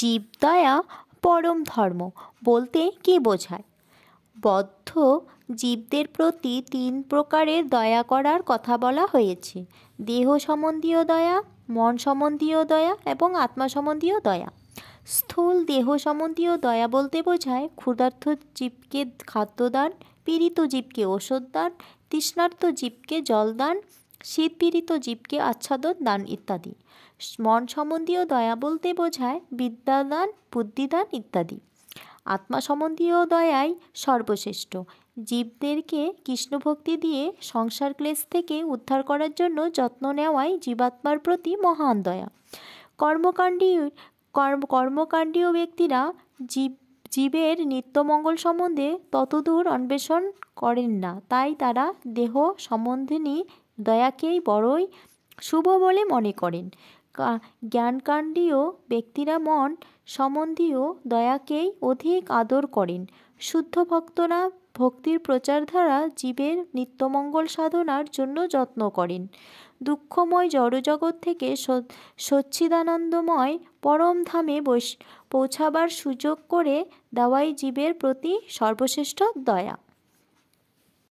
জীবদয়া পরম ধর্ম বলতে কি বোঝায় বদ্ধ জীবদের প্রতি তিন প্রকারের দয়া করার কথা বলা হয়েছে দেহ সম্বন্ধীয় দয়া মন সম্বন্ধীয় দয়া এবং আত্মা সম্বন্ধীয় দয়া স্থূল দেহ সম্বন্ধীয় দয়া বলতে বোঝায় ক্ষুধার্থ জীবকে খাদ্যদান পীড়িত জীবকে ওষুধ দান তৃষ্ণার্থ জীবকে জলদান শীতপীড়িত জীবকে আচ্ছাদন দান ইত্যাদি মন সম্বন্ধীয় দয়া বলতে বোঝায় বিদ্যাদান বুদ্ধিদান ইত্যাদি আত্মা সম্বন্ধীয় দয়াই সর্বশ্রেষ্ঠ জীবদেরকে কৃষ্ণভক্তি দিয়ে সংসার ক্লেশ থেকে উদ্ধার করার জন্য যত্ন নেওয়াই জীবাত্মার প্রতি মহান দয়া কর্মকাণ্ডী কর্মকাণ্ডীয় ব্যক্তিরা জীব জীবের নিত্যমঙ্গল সম্বন্ধে ততদূর অন্বেষণ করেন না তাই তারা দেহ সম্বন্ধে নিয়ে দয়াকেই বড়ই শুভ বলে মনে করেন জ্ঞানকাণ্ডীয় ব্যক্তিরা মন সম্বন্ধীয় দয়াকেই অধিক আদর করেন শুদ্ধ ভক্তরা ভক্তির প্রচার দ্বারা জীবের নিত্যমঙ্গল সাধনার জন্য যত্ন করেন দুঃখময় জড়জগৎ থেকে সচ্ছিদানন্দময় পরমধামে পৌঁছাবার সুযোগ করে দেওয়াই জীবের প্রতি সর্বশ্রেষ্ঠ দয়া